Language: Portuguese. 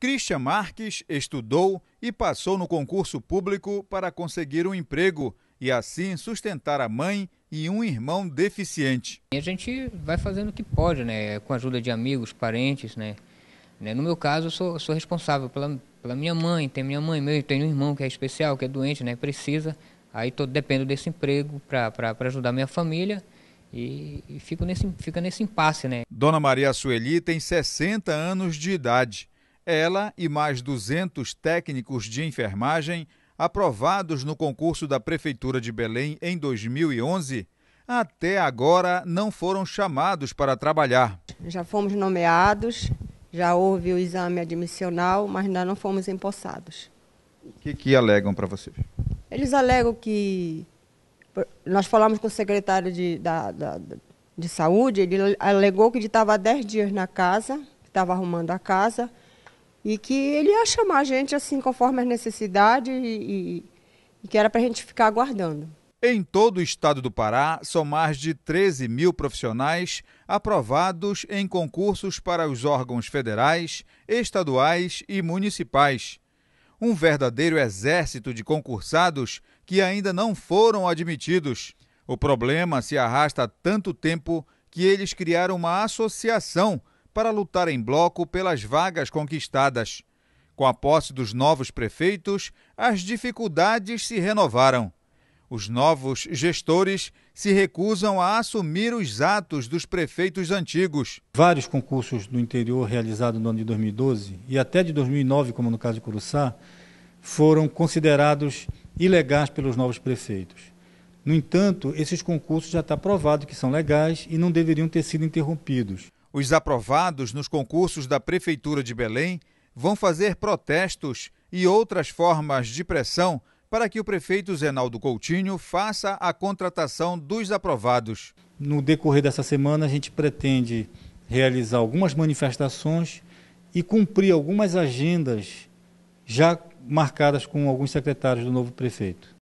Christian Marques estudou e passou no concurso público para conseguir um emprego e assim sustentar a mãe e um irmão deficiente. A gente vai fazendo o que pode, né? Com a ajuda de amigos, parentes, né? né? No meu caso, eu sou, sou responsável pela, pela, minha mãe, tem minha mãe mesmo, tenho um irmão que é especial, que é doente, né? Precisa. Aí tô, dependo desse emprego para ajudar minha família e, e fico nesse, fica nesse impasse, né? Dona Maria Sueli tem 60 anos de idade ela e mais 200 técnicos de enfermagem, aprovados no concurso da Prefeitura de Belém em 2011, até agora não foram chamados para trabalhar. Já fomos nomeados, já houve o exame admissional, mas ainda não fomos empossados. O que, que alegam para você? Eles alegam que. Nós falamos com o secretário de, da, da, de saúde, ele alegou que ele estava há 10 dias na casa, estava arrumando a casa, e que ele ia chamar a gente assim conforme as necessidades e, e que era para a gente ficar aguardando. Em todo o estado do Pará, são mais de 13 mil profissionais aprovados em concursos para os órgãos federais, estaduais e municipais. Um verdadeiro exército de concursados que ainda não foram admitidos. O problema se arrasta há tanto tempo que eles criaram uma associação para lutar em bloco pelas vagas conquistadas. Com a posse dos novos prefeitos, as dificuldades se renovaram. Os novos gestores se recusam a assumir os atos dos prefeitos antigos. Vários concursos do interior realizados no ano de 2012 e até de 2009, como no caso de Curuçá, foram considerados ilegais pelos novos prefeitos. No entanto, esses concursos já está provado que são legais e não deveriam ter sido interrompidos. Os aprovados nos concursos da Prefeitura de Belém vão fazer protestos e outras formas de pressão para que o prefeito Zenaldo Coutinho faça a contratação dos aprovados. No decorrer dessa semana, a gente pretende realizar algumas manifestações e cumprir algumas agendas já marcadas com alguns secretários do novo prefeito.